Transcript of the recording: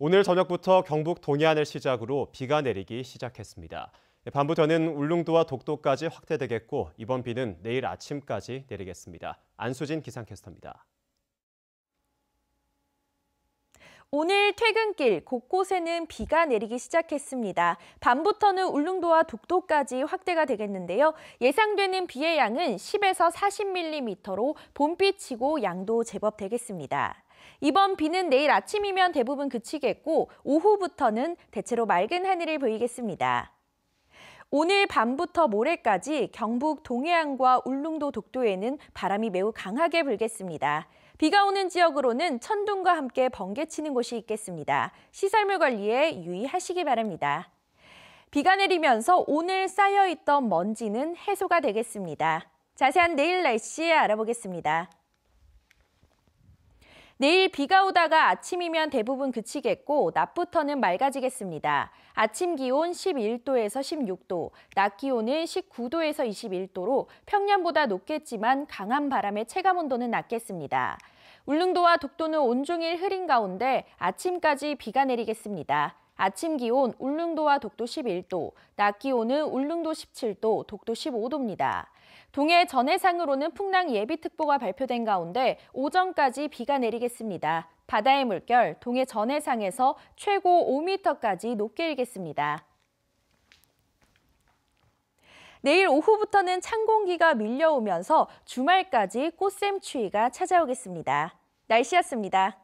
오늘 저녁부터 경북 동해안을 시작으로 비가 내리기 시작했습니다. 밤부터는 울릉도와 독도까지 확대되겠고 이번 비는 내일 아침까지 내리겠습니다. 안수진 기상캐스터입니다. 오늘 퇴근길 곳곳에는 비가 내리기 시작했습니다. 밤부터는 울릉도와 독도까지 확대가 되겠는데요. 예상되는 비의 양은 10에서 40mm로 봄비치고 양도 제법 되겠습니다. 이번 비는 내일 아침이면 대부분 그치겠고 오후부터는 대체로 맑은 하늘을 보이겠습니다. 오늘 밤부터 모레까지 경북 동해안과 울릉도 독도에는 바람이 매우 강하게 불겠습니다. 비가 오는 지역으로는 천둥과 함께 번개치는 곳이 있겠습니다. 시설물 관리에 유의하시기 바랍니다. 비가 내리면서 오늘 쌓여있던 먼지는 해소가 되겠습니다. 자세한 내일 날씨 알아보겠습니다. 내일 비가 오다가 아침이면 대부분 그치겠고 낮부터는 맑아지겠습니다. 아침 기온 11도에서 16도, 낮 기온은 19도에서 21도로 평년보다 높겠지만 강한 바람에 체감 온도는 낮겠습니다. 울릉도와 독도는 온종일 흐린 가운데 아침까지 비가 내리겠습니다. 아침 기온 울릉도와 독도 11도, 낮 기온은 울릉도 17도, 독도 15도입니다. 동해 전해상으로는 풍랑 예비특보가 발표된 가운데 오전까지 비가 내리겠습니다. 바다의 물결, 동해 전해상에서 최고 5m까지 높게 일겠습니다. 내일 오후부터는 찬 공기가 밀려오면서 주말까지 꽃샘추위가 찾아오겠습니다. 날씨였습니다.